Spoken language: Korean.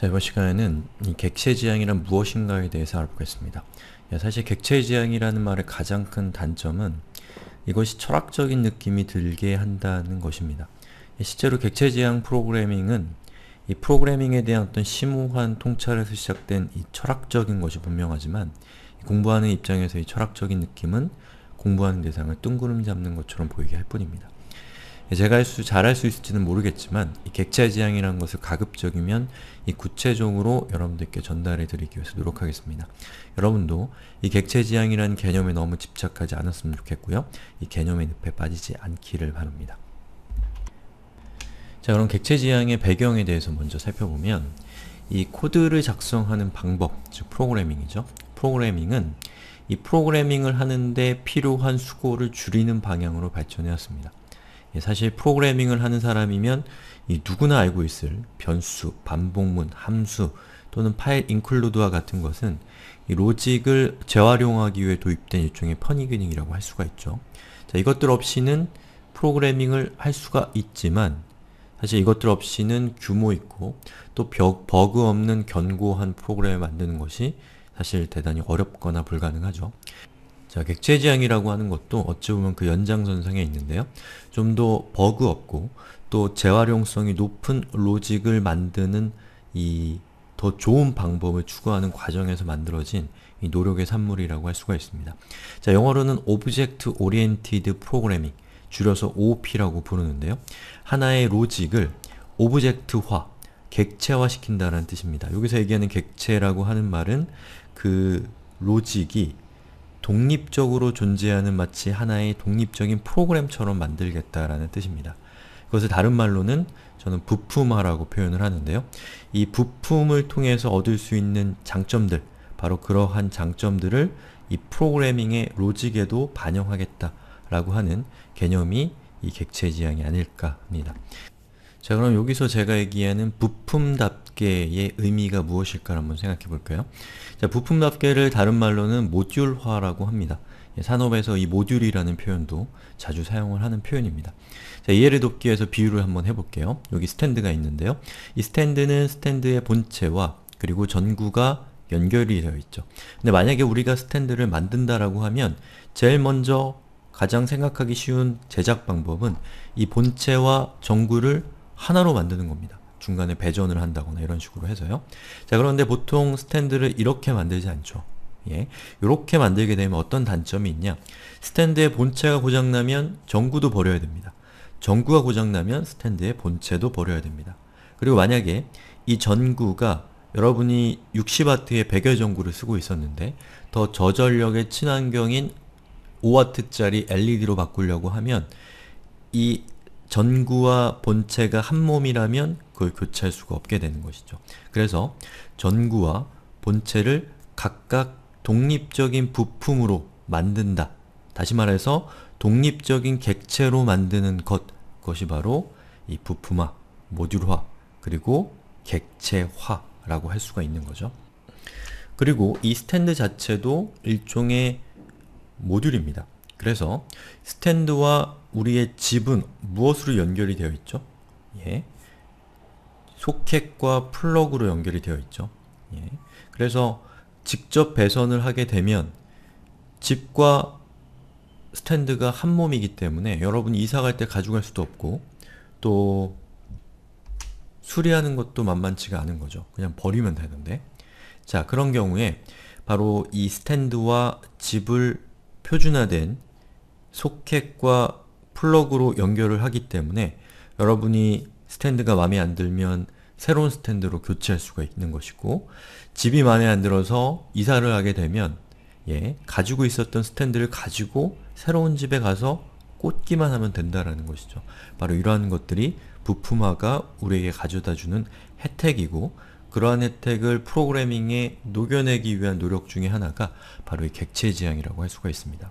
자, 이번 시간에는 이 객체 지향이란 무엇인가에 대해서 알아보겠습니다. 예, 사실 객체 지향이라는 말의 가장 큰 단점은 이것이 철학적인 느낌이 들게 한다는 것입니다. 예, 실제로 객체 지향 프로그래밍은 이 프로그래밍에 대한 어떤 심오한 통찰에서 시작된 이 철학적인 것이 분명하지만 공부하는 입장에서 이 철학적인 느낌은 공부하는 대상을 뜬구름 잡는 것처럼 보이게 할 뿐입니다. 제가 할 수, 잘 할 수 있을지는 모르겠지만 이 객체 지향이라는 것을 가급적이면 이 구체적으로 여러분들께 전달해 드리기 위해서 노력하겠습니다. 여러분도 이 객체 지향이라는 개념에 너무 집착하지 않았으면 좋겠고요. 이 개념의 늪에 빠지지 않기를 바랍니다. 자 그럼 객체 지향의 배경에 대해서 먼저 살펴보면 이 코드를 작성하는 방법, 즉 프로그래밍이죠. 프로그래밍은 이 프로그래밍을 하는데 필요한 수고를 줄이는 방향으로 발전해왔습니다. 예, 사실 프로그래밍을 하는 사람이면 이 누구나 알고 있을 변수, 반복문, 함수 또는 파일 인클 c 드와 같은 것은 이 로직을 재활용하기 위해 도입된 일종의 퍼니그닝이라고 할 수가 있죠. 자, 이것들 없이는 프로그래밍을 할 수가 있지만 사실 이것들 없이는 규모 있고 또 벽, 버그 없는 견고한 프로그램을 만드는 것이 사실 대단히 어렵거나 불가능하죠. 자, 객체지향이라고 하는 것도 어찌 보면 그 연장선상에 있는데요. 좀 더 버그 없고 또 재활용성이 높은 로직을 만드는 이 더 좋은 방법을 추구하는 과정에서 만들어진 이 노력의 산물이라고 할 수가 있습니다. 자, 영어로는 Object Oriented Programming, 줄여서 OOP라고 부르는데요. 하나의 로직을 오브젝트화, 객체화시킨다는 뜻입니다. 여기서 얘기하는 객체라고 하는 말은 그 로직이 독립적으로 존재하는 마치 하나의 독립적인 프로그램처럼 만들겠다라는 뜻입니다. 그것을 다른 말로는 저는 부품화라고 표현을 하는데요. 이 부품을 통해서 얻을 수 있는 장점들, 바로 그러한 장점들을 이 프로그래밍의 로직에도 반영하겠다라고 하는 개념이 이 객체 지향이 아닐까 합니다. 자 그럼 여기서 제가 얘기하는 부품답게의 의미가 무엇일까 한번 생각해 볼까요? 자 부품답게를 다른 말로는 모듈화라고 합니다. 예, 산업에서 이 모듈이라는 표현도 자주 사용을 하는 표현입니다. 자, 이해를 돕기 위해서 비유를 한번 해볼게요. 여기 스탠드가 있는데요. 이 스탠드는 스탠드의 본체와 그리고 전구가 연결이 되어 있죠. 근데 만약에 우리가 스탠드를 만든다라고 하면 제일 먼저 가장 생각하기 쉬운 제작 방법은 이 본체와 전구를 하나로 만드는 겁니다. 중간에 배전을 한다거나 이런 식으로 해서요. 자 그런데 보통 스탠드를 이렇게 만들지 않죠. 예, 이렇게 만들게 되면 어떤 단점이 있냐 스탠드의 본체가 고장나면 전구도 버려야 됩니다. 전구가 고장나면 스탠드의 본체도 버려야 됩니다. 그리고 만약에 이 전구가 여러분이 60W의 백열 전구를 쓰고 있었는데 더 저전력의 친환경인 5W짜리 LED로 바꾸려고 하면 이 전구와 본체가 한 몸이라면 그걸 교체할 수가 없게 되는 것이죠. 그래서 전구와 본체를 각각 독립적인 부품으로 만든다. 다시 말해서 독립적인 객체로 만드는 것, 그것이 바로 이 부품화, 모듈화, 그리고 객체화라고 할 수가 있는 거죠. 그리고 이 스탠드 자체도 일종의 모듈입니다. 그래서 스탠드와 우리의 집은 무엇으로 연결이 되어 있죠? 예. 소켓과 플러그로 연결이 되어 있죠. 예. 그래서 직접 배선을 하게 되면 집과 스탠드가 한 몸이기 때문에 여러분이 이사갈 때 가져갈 수도 없고 또 수리하는 것도 만만치가 않은 거죠. 그냥 버리면 되는데 자 그런 경우에 바로 이 스탠드와 집을 표준화된 소켓과 플러그로 연결을 하기 때문에 여러분이 스탠드가 마음에 안 들면 새로운 스탠드로 교체할 수가 있는 것이고 집이 마음에 안 들어서 이사를 하게 되면 예, 가지고 있었던 스탠드를 가지고 새로운 집에 가서 꽂기만 하면 된다라는 것이죠. 바로 이러한 것들이 부품화가 우리에게 가져다주는 혜택이고 그러한 혜택을 프로그래밍에 녹여내기 위한 노력 중의 하나가 바로 이 객체지향이라고 할 수가 있습니다.